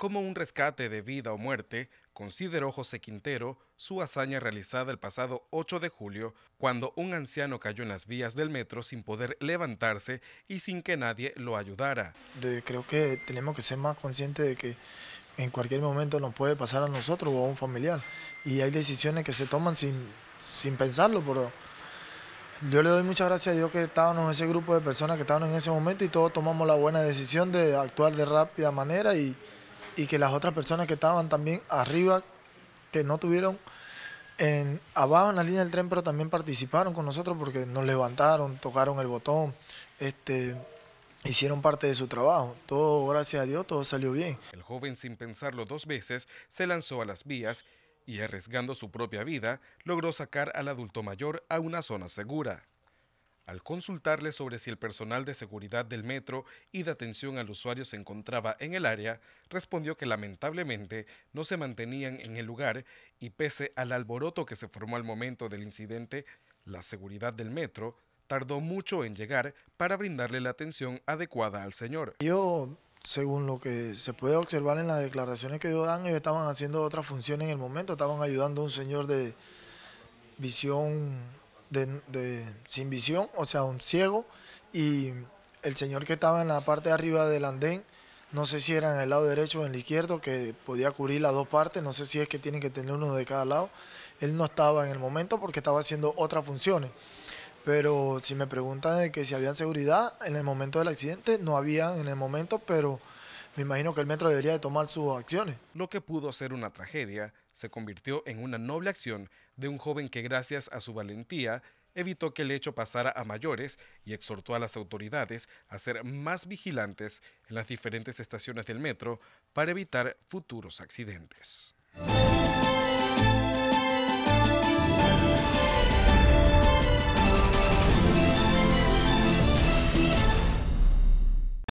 como un rescate de vida o muerte, consideró José Quintero su hazaña realizada el pasado 8 de julio, cuando un anciano cayó en las vías del metro sin poder levantarse y sin que nadie lo ayudara. creo que tenemos que ser más conscientes de que en cualquier momento nos puede pasar a nosotros o a un familiar. Y hay decisiones que se toman sin, sin pensarlo, pero yo le doy muchas gracias a Dios que estábamos en ese grupo de personas que estaban en ese momento y todos tomamos la buena decisión de actuar de rápida manera y, y que las otras personas que estaban también arriba, que no tuvieron en, abajo en la línea del tren, pero también participaron con nosotros porque nos levantaron, tocaron el botón, este, hicieron parte de su trabajo. Todo, gracias a Dios, todo salió bien. El joven, sin pensarlo dos veces, se lanzó a las vías y arriesgando su propia vida, logró sacar al adulto mayor a una zona segura al consultarle sobre si el personal de seguridad del metro y de atención al usuario se encontraba en el área, respondió que lamentablemente no se mantenían en el lugar y pese al alboroto que se formó al momento del incidente, la seguridad del metro tardó mucho en llegar para brindarle la atención adecuada al señor. Yo, según lo que se puede observar en las declaraciones que yo dan, ellos estaban haciendo otra función en el momento, estaban ayudando a un señor de visión de, sin visión, o sea, un ciego, y el señor que estaba en la parte de arriba del andén, no sé si era en el lado derecho o en el izquierdo, que podía cubrir las dos partes, no sé si es que tienen que tener uno de cada lado. Él no estaba en el momento porque estaba haciendo otras funciones. Pero si me preguntan de que si había seguridad, en el momento del accidente no había en el momento, pero me imagino que el metro debería de tomar sus acciones. Lo que pudo ser una tragedia se convirtió en una noble acción de un joven que gracias a su valentía evitó que el hecho pasara a mayores y exhortó a las autoridades a ser más vigilantes en las diferentes estaciones del metro para evitar futuros accidentes.